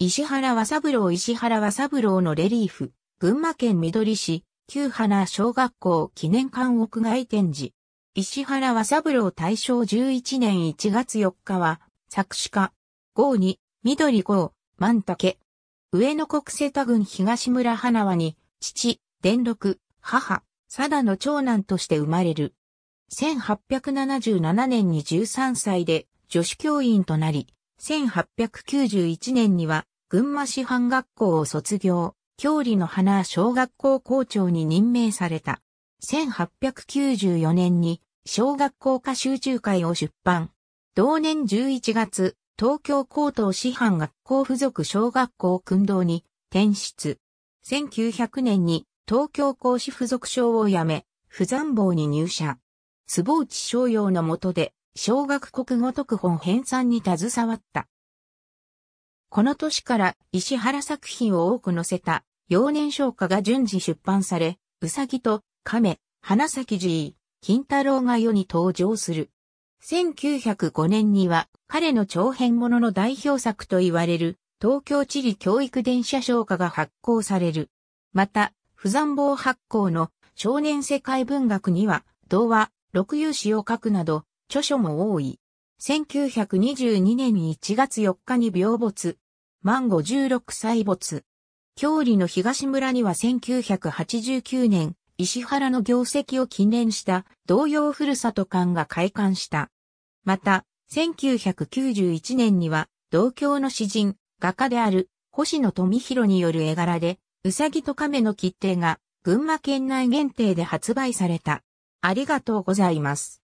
石原和三郎石原和三郎のレリーフ、群馬県緑市、旧花小学校記念館屋外展示。石原和三郎大正11年1月4日は、作詞家、号に、緑号、万竹。上野国瀬田郡東村花輪に、父、伝六、母、貞の長男として生まれる。1877年に13歳で女子教員となり、1891年には、群馬師範学校を卒業、郷里の花小学校校長に任命された。1894年に小学校科集中会を出版。同年11月、東京高等師範学校附属小学校訓導に転出。1900年に東京高師附属小を辞め、不残坊に入社。坪内商用のとで小学国語特本編纂に携わった。この年から石原作品を多く載せた幼年昇華が順次出版され、うさぎと亀、花咲じ金太郎が世に登場する。1905年には彼の長編ものの代表作と言われる東京地理教育電車昇華が発行される。また、不残坊発行の少年世界文学には童話、六遊詩を書くなど著書も多い。1922年1月4日に病没。満56歳没。郷里の東村には1989年、石原の業績を記念した同様ふるさと館が開館した。また、1991年には、同郷の詩人、画家である星野富弘による絵柄で、うさぎと亀の切手が群馬県内限定で発売された。ありがとうございます。